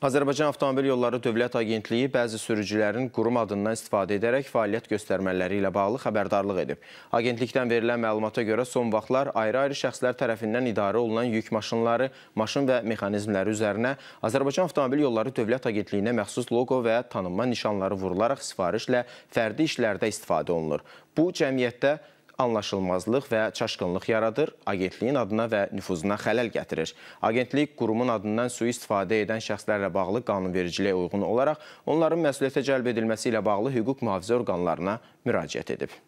Azərbaycan Avtomobil Yolları Dövlət Agentliyi bəzi sürücülərin qurum adından istifadə edərək fəaliyyət göstərmələri ilə bağlı xəbərdarlıq edib. Agentlikdən verilən məlumata görə son vaxtlar ayrı-ayrı şəxslər tərəfindən idarə olunan yük maşınları, maşın və mexanizmləri üzərinə Azərbaycan Avtomobil Yolları Dövlət Agentliyinə məxsus loqo və tanınma nişanları vurularaq sifarişlə fərdi işlərdə istifadə olunur. Bu cəmiyyətdə anlaşılmazlıq və çaşqınlıq yaradır, agentliyin adına və nüfuzuna xələl gətirir. Agentlik qurumun adından sui-istifadə edən şəxslərlə bağlı qanunvericiliyə uyğun olaraq onların məsuliyyətə cəlb edilməsi ilə bağlı hüquq mühafizə orqanlarına müraciət edib.